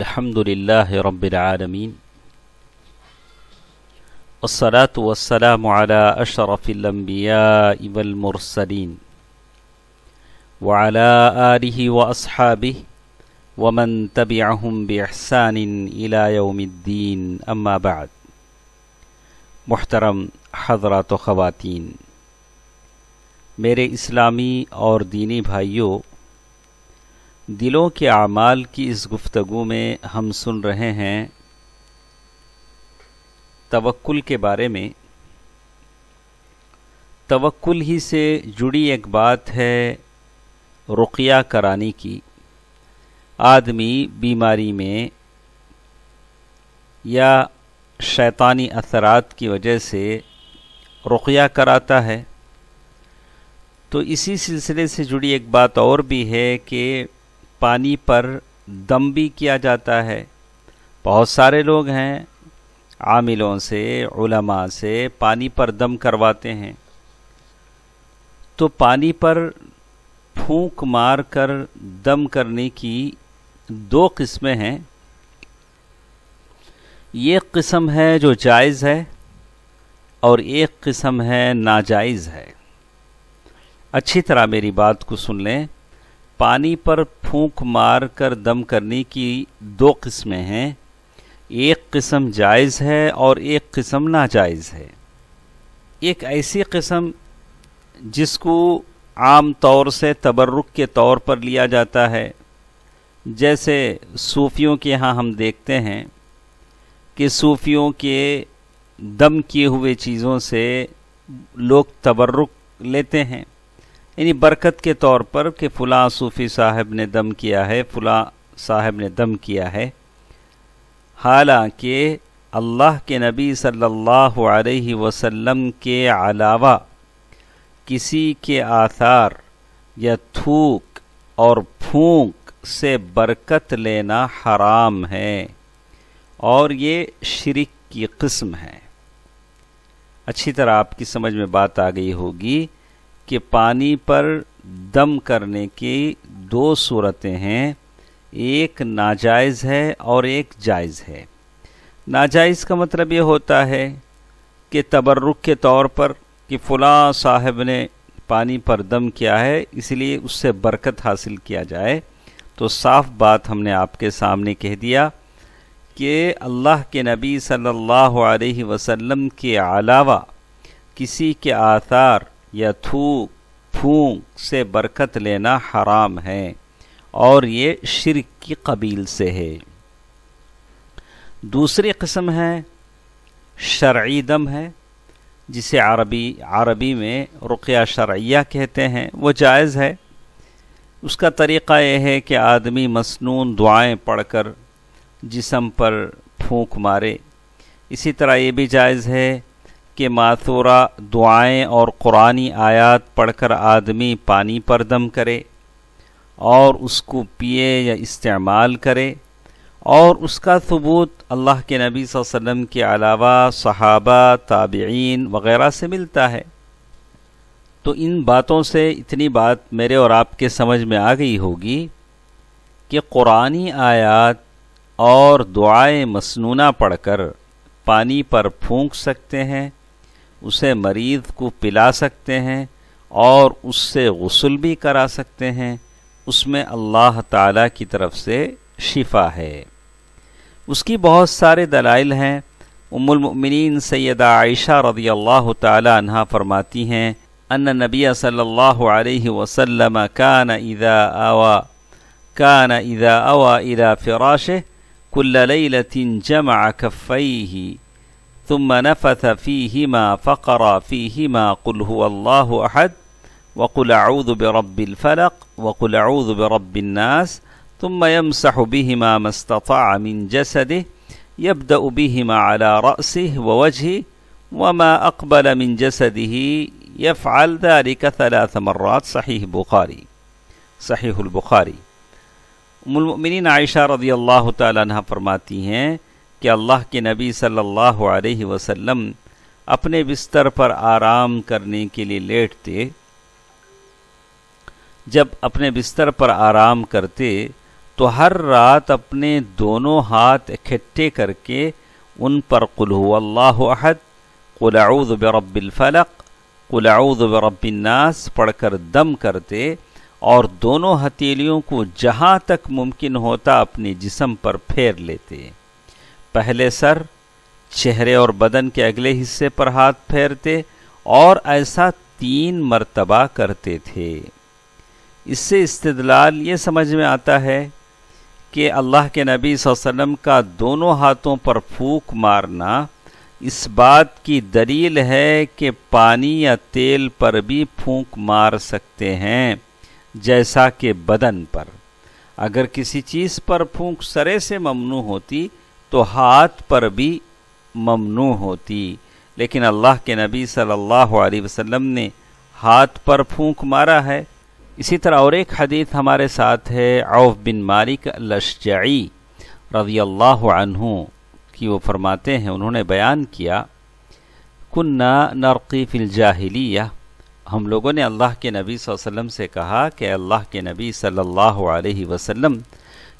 الحمد لله رب العالمين والصلاة والسلام على أشرف الأنبياء والمرسلين وعلى آله وأصحابه ومن تبعهم بإحسان إلى يوم الدين أما بعد محترم حضرات و خواتین मेरे इस्लामी और दीनी भाइयों दिलों के आमाल की इस गुफ्तगु में हम सुन रहे हैं तवक्ल के बारे में तवक्ल ही से जुड़ी एक बात है रुकिया कराने की आदमी बीमारी में या शैतानी असरात की वजह से रुकिया कराता है तो इसी सिलसिले से जुड़ी एक बात और भी है कि पानी पर दम भी किया जाता है बहुत सारे लोग हैं आमिलों से उलमा से पानी पर दम करवाते हैं तो पानी पर फूंक मार कर दम करने की दो किस्में हैं ये किस्म है जो जायज़ है और एक किस्म है नाजायज़ है अच्छी तरह मेरी बात को सुन लें पानी पर फूंक मार कर दम करने की दो किस्में हैं एक किस्म जायज़ है और एक किस्म नाजायज़ है एक ऐसी किस्म जिसको आम तौर से तबर्रुक के तौर पर लिया जाता है जैसे सूफ़ियों के यहाँ हम देखते हैं कि सूफ़ियों के दम किए हुए चीज़ों से लोग तबर्रुक लेते हैं यानी बरकत के तौर पर कि फ़ुला सूफ़ी साहब ने दम किया है फ़ुला साहब ने दम किया है हालांकि अल्लाह के नबी सल्लल्लाहु अलैहि वसल्लम के अलावा किसी के आसार या थूक और फूंक से बरकत लेना हराम है और ये शिरक की कस्म है अच्छी तरह आपकी समझ में बात आ गई होगी कि पानी पर दम करने की दो सूरतें हैं एक नाजायज़ है और एक जायज़ है नाजायज़ का मतलब ये होता है कि तबर्रुक के तौर पर कि फ़लाँ साहब ने पानी पर दम किया है इसलिए उससे बरकत हासिल किया जाए तो साफ बात हमने आपके सामने कह दिया कि अल्लाह के नबी सल्लल्लाहु अलैहि वसल्लम के अलावा किसी के आसार या थू फूंक से बरकत लेना हराम है और ये शिरक की कबील से है दूसरी कस्म है शर्य दम है जिसे अरबी अरबी में रुकिया शर्या कहते हैं वो जायज़ है उसका तरीक़ा यह है कि आदमी मसनून दुआएं पढ़कर जिसम पर फूंक मारे इसी तरह ये भी जायज़ है कि मासूरा दुआएं और कुरानी आयात पढ़कर आदमी पानी पर दम करे और उसको पिए या इस्तेमाल करे और उसका सबूत अल्लाह के नबी वसम के अलावा सहाबा ताबीन वगैरह से मिलता है तो इन बातों से इतनी बात मेरे और आपके समझ में आ गई होगी कि कुरानी आयात और दुआएं मसनूना पढ़कर पानी पर फूंक सकते हैं उसे मरीज को पिला सकते हैं और उससे गसल भी करा सकते हैं उसमें अल्लाह ताला की तरफ से शिफा है उसकी बहुत सारे दलाइल हैं उमुलमिन सैद आयशा रदी अल्लाह तहा फरमाती हैं अन नबी सल्ला वसलम कान इदा अवा कान इदा अवा इरा फ़िराश कुल्लतिन जमा कफ़ई ثم نفث فيهما فقرا فيهما قل هو الله أحد وقل أعوذ برب الفلق وقل أعوذ برب الناس ثم يمسح بهما ما استطاع من جسده يبدأ بهما على رأسه ووجهه وما أقبل من جسده يفعل ذلك ثلاث مرات صحيح البخاري صحيح ام المؤمنين عائشه رضي الله تعالى عنها فرماتي هي कि अल्लाह के नबी सल्लल्लाहु अलैहि वसल्लम अपने बिस्तर पर आराम करने के लिए लेटते जब अपने बिस्तर पर आराम करते तो हर रात अपने दोनों हाथ इकट्ठे करके उन पर कुल्हु अहद कुलाउद बरबिलफ़लक कुलाउद बरबिननास पढ़कर दम करते और दोनों हथेलियों को जहाँ तक मुमकिन होता अपने जिसम पर फेर लेते पहले सर चेहरे और बदन के अगले हिस्से पर हाथ फेरते और ऐसा तीन मर्तबा करते थे इससे इस्तदलाल ये समझ में आता है कि अल्लाह के नबी वसल्लम का दोनों हाथों पर फूक मारना इस बात की दलील है कि पानी या तेल पर भी फूंक मार सकते हैं जैसा कि बदन पर अगर किसी चीज़ पर फूक सरे से ममनू होती तो हाथ पर भी ममनू होती लेकिन अल्लाह के नबी सल्लल्लाहु अलैहि वसल्लम ने हाथ पर फूंक मारा है इसी तरह और एक हदीत हमारे साथ है औफ बिन मालिक लशजाई रवी अल्लाह कि वो फरमाते हैं उन्होंने बयान किया कुन्ना नरकी फिल हम लोगों ने अल्लाह के नबी वसल्लम से कहा कि अल्लाह के नबी सल्लल्लाहु अलैहि वसल्लम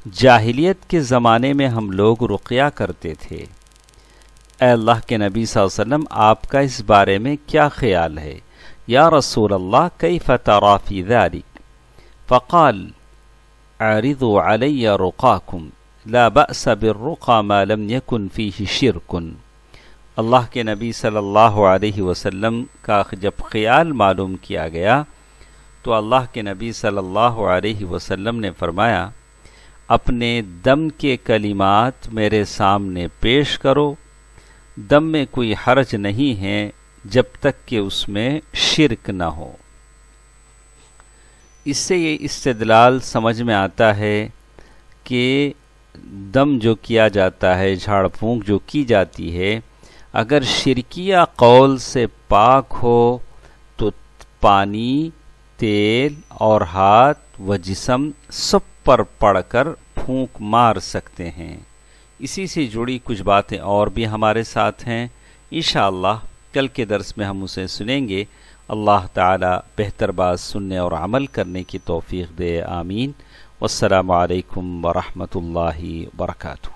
जाहिलियत के ज़माने में हम लोग रुकिया करते थे अल्लाह के नबी वसल्लम आपका इस बारे में क्या ख्याल है या रसूल अल्लाह कई फ़तराफ़ी दारिक फ़काल आरिद अलैया रुकाकुम लाबसबिररुका मालम यकुन फ़ी शिरकुन अल्लाह के नबी सल्लल्लाहु अलैहि वसल्लम का जब ख्याल मालूम किया गया तो अल्लाह के नबी सल्लल्लाहु अलैहि वसल्लम ने फरमाया अपने दम के कलिमात मेरे सामने पेश करो दम में कोई हर्ज नहीं है जब तक कि उसमें शिरक न हो इससे ये इस्तेदलाल समझ में आता है कि दम जो किया जाता है झाड़ फूँक जो की जाती है अगर शिरकिया कौल से पाक हो तो पानी तेल और हाथ व जिसम सब पर पड़कर फूंक मार सकते हैं इसी से जुड़ी कुछ बातें और भी हमारे साथ हैं इन कल के दर्स में हम उसे सुनेंगे अल्लाह ताला बेहतर बात सुनने और अमल करने की तोफ़ी दे आमीन वालकम वरहमल वर्का